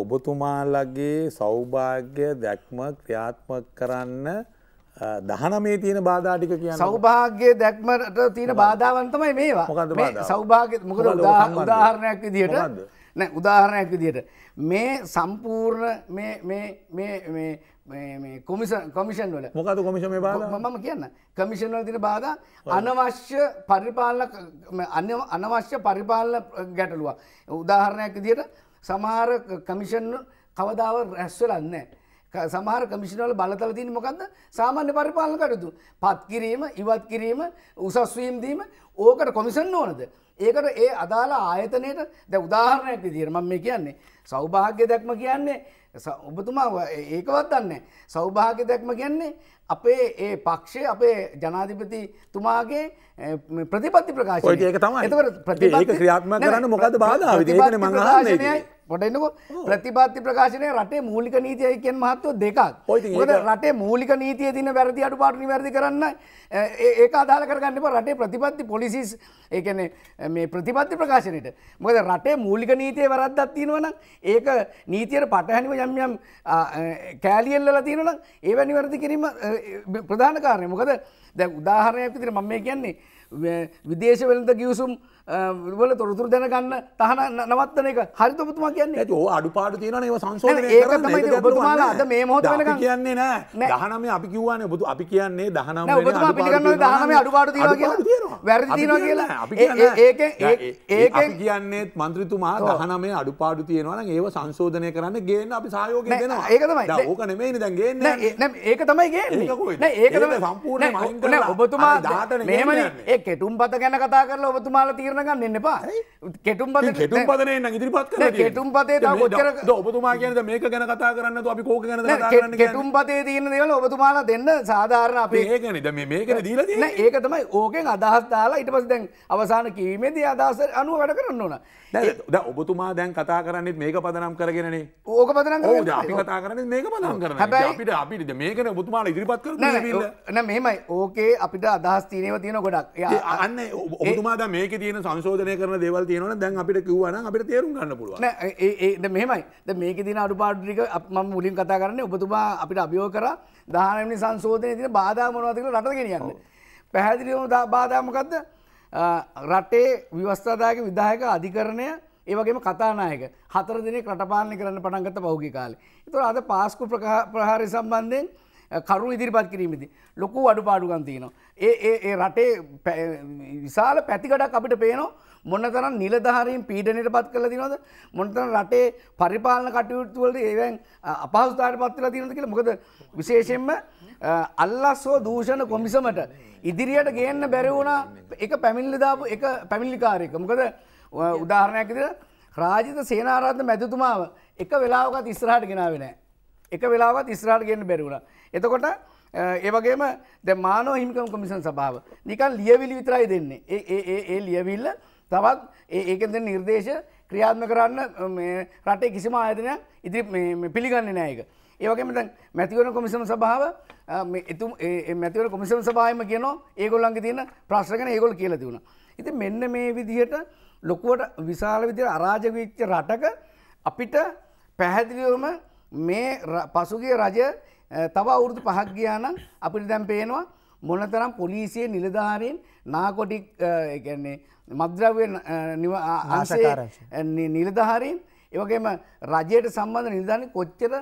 ඔබතුමාලගේ සෞභාග්‍ය දැක්ම ක්‍රියාත්මක කරන්න දහනමේ තියෙන බාධාටික කිය සෞභාග්‍ය දැක්මට තියෙන බාධාවන්තමයි මේවා මොකද සෞභාග්‍ය මොකද උදාහරණයක් විදිහට නෑ උදාහරණයක් විදිහට මේ සම්පූර්ණ කොමිෂන් වල මොකද කොමිෂම මම කියන්න කමිෂන් වල තින බාධ අනවශ්‍ය පරිපාලන අනවශ්‍ය පරිපාලන ගැටලුව උදාහරණයක් විදිහට සමහර කමිෂන් කවදාව රැස්වලන්න. සමහර කමිෂනවල බලතල තින් මොකක්ද සාමාන්‍ය පරිපාලන කටයුතු. පත් කිරීම ඉවත් කිරීම උසස්වීම්දීම ඕකට කොමිසන් ඕනද. ඒකට ඒ අදාළ ආයතනයට ද උදාහරණයක් විදිහට මම මේ කියන්නේ සෞභාග්‍ය දැක්ම කියන්නේ ඔබතුමා ඒකවත් දන්නේ සෞභාග්‍ය දැක්ම කියන්නේ අපේ ඒ පක්ෂය අපේ ජනාධිපතිතුමාගේ ප්‍රතිපත්ති ප්‍රකාශ ඒක තමයි එතකට ප්‍රතිපත්ති ක්‍රියාත්ම කරන්න මොකද බාධා විදිහට මම අහන්නේ පොටෙන්නක ප්‍රතිපත්ති ප්‍රකාශනය රටේ මූලික නීතිය කියෙන් මහත්ව දෙකක් රටේ මූලික නීතිය තින වැරදි අඩු පාටනි වැරදි කරන්න ඒක අදාල කරගන්නම රටේ ප්‍රතිපත්ති පොලිසිස් ඒකන මේ ප්‍රතිපත්ති ප්‍රකාශනයට මොකද රටේ මූලික නීතිය වැරද්දක් තියෙනවනම් ඒක නීතියට පටහැනිව යම් යම් කෑලියෙල්ලලා තියෙනවනම් ඒ වැනි වැරදි කිරීම ප්‍රධාන කාරණය මොකද දැන් උදාහරණයක් විදිහට මම මේ කියන්නේ විදේශවලද ගියවසුම් වල තොරතුර දැනගන්න තහන නවත්තන එක හරිතපතුමා කියන්න ඇති ඕ අඩු පාඩු තියෙන ඒව සංශෝධනය ඔබතුමා අද මේ මොහොත වෙනකන් කියන්නේ නෑ දහනම අපි කිව්වනේ ඔබතු අපි කියන්නේ දහනම ඔබතුමා පිළිගන්නවා දහනම අඩු පාඩු තියෙනවා කියලා වැරදි තියෙනවා කියලා අපි කියන්නේ ඒක ඒක අපි කියන්නේ മന്ത്രിතුමා දහනමේ අඩු පාඩු තියෙනවා නම් ඒව සංශෝධනය කරන්න ගේන්න අපි සහයෝගය දෙනවා ඒක තමයි දැන් ඕක නෙමෙයිනේ දැන් ගේන්නේ නෑ ඒක තමයි ගේන්නේ නෑ ඒක තමයි සම්පූර්ණ මහින්දලා ඔබතුමා මෙහෙමනේ ඒ කෙටුම් පත ගැන කතා කරල ඔබතුමාල තීරණගන්න එන්න පා කෙටුම් පත කෙටුම් පතන ඉදිරිපත් කෙටුම් පතේ ොචර ඔබතුමා කියන මේක ගැන කතා කරන්න අපි කෝක ගැන කෙටුම් පතේ තියන දේවල ඔබතුමාල දෙන්න සාධාරණ අපේ ඒකන මේක දීල ඒක තමයි ඕකෙන් අදහස්තාලා ඉට පස් දැන් අවසාන කිවීමේදී අදහස අනුව වැඩ කරන්න ඕන ද ඔබතුමා දැන් කතා කරන්නෙත් මේක පදනම් කරගෙනන ඕක පදන අපි කතා කරන මේක පදම් කරන අපිට අපිට මේකන බතුමාල ඉදිරිපත් කර මෙමයි ඕකේ අපිට අදහස් තීනව තියෙන ගොඩක් අන්න ඔහුතුමාද මේක තියන සංශෝධනය කරන දෙවල් තියනවන දැන් අපිට කිව්වන අපිට තේරුම් ගන්න පුළුව ඒද මෙමයි මේක තින අඩුපාඩ්‍රික ම මුලින් කතා කරන්න ඔබතුමා අපිට අභියෝ කර දානනි සංශෝධනය තින බාධාමනවතික රට ගෙනියන්න. පැහැදිලිවම බාධාමකක්ද රටේ විවස්ථාදායක විදායක අධිකරණය ඒවගේම කතානායක හතර දිනෙ කටපාලනි කරන්න පටන්ගත පෞගි කාලේ. තුර අද පාස්කු ප්‍රහාරය සම්බන්ධයෙන් කරුණු ඉදිරිපත් කිරීමති. ලොකු අඩු පාඩුගන් තියනවා. ඒ ඒ රටේ විශාල පැතිකඩක් අපිට පේනවා මොන්න තරම් නිලධාරීන් පීඩනයට පත් කළ තිනොද මොනතරම් රටේ පරිපාලන කටයුතුවලට ඒවැන් අපහස්ථාට පත්වලා තිනද කියලා මොකද විශේෂෙන්ම අල්ලස්සෝ දූෂණ කොමිසමට ඉදිරියට ගේන්න බැරවුණ එක පැමිල්ලිදාපු එක පැමිල්ලිකාරයක මොකද උදාහරණයක් ඉදිර රාජිත සේනාරාධ මැතිතුමාව එක වෙලාවකත් ඉස්රහට ගෙනාවෙනෑ එක වෙලාවත් ඉස්රාට ගෙන්න්න බැරවුණ. එතකොට ඒවගේම ද මානෝ හිමිකම් කොමිසන් සභාව නිකන් ලියවිලි විතරයි දෙන්නේ. ඒ ලියවිල්ල තවත් ඒකද නිර්දේශ ක්‍රියාත්ම කරන්න රටේ කිසිම ආයතනයක් ඉදිරි පිළිගන්න නෑයක. ඒවගේම මැතිවන කොමිසම සභාව එතු මැතිවර කොමිසම සභායම කියන ඒගොල්ලන්ගේ තියෙන ප්‍රශ්කන ඒගොල් කියල තිවුණ. ඉති මෙන්න මේ විදිහට ලොකුවට විශාල විදිර අරාජවිච්ච රටක අපිට පැහැදිලියෝම මේ පසුගේ රජ තව අවුරුදු පහක් ගියානම් අපිට දැම් පේනවා මොනතරම් පොලිසිය නිලධාරීන් නාකොටි එකන්නේ මද්‍රව්‍ය අන්සේ නිලධාරීන් ඒවගේම රජයට සම්බන්ධ නිධාන කොච්චර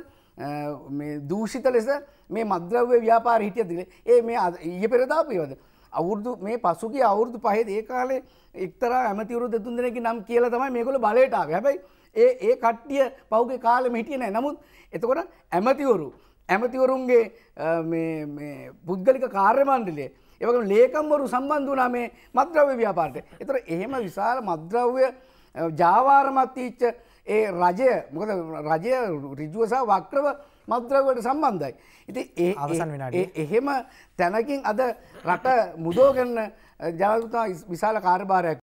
දූෂිත ලෙස මේ මද්‍රව්‍ය ව්‍යාපාර හිටිය දිල ඒ මේ ඊය පෙරදාපයවද අවුරදු මේ පසුගේ අවුරදු පහෙද ඒ කාලේ එක්තර ඇමතිවරු දෙතුන් දෙනෙකි නම් කියලා තමයි මේකොල බලටාව හැබයි ඒ ඒ කට්ටිය පෞගේ කාලෙම හිටියන නමුත් එතකොට ඇමතිවරු ඇමතිවරුන්ගේ පුද්ගලික කාර්යමණ්ඩලේ එවක ලේකම්වරු සම්බන්ධ වනා මේ මද්‍රව්‍ය ව්‍යාපාට එතර එහෙම විශාල මද්‍රව්‍ය ජාවාරමත්තිච්ච ඒ රජය මොකද රජය රිජුවසා වක්‍රව මද්‍රවට සම්බන්ධයි. ඉති ඒ අවසන් වෙනට එහෙම තැනකින් අද රට මුදෝගන්න ජාතතා විශාල කාර්භාරයක්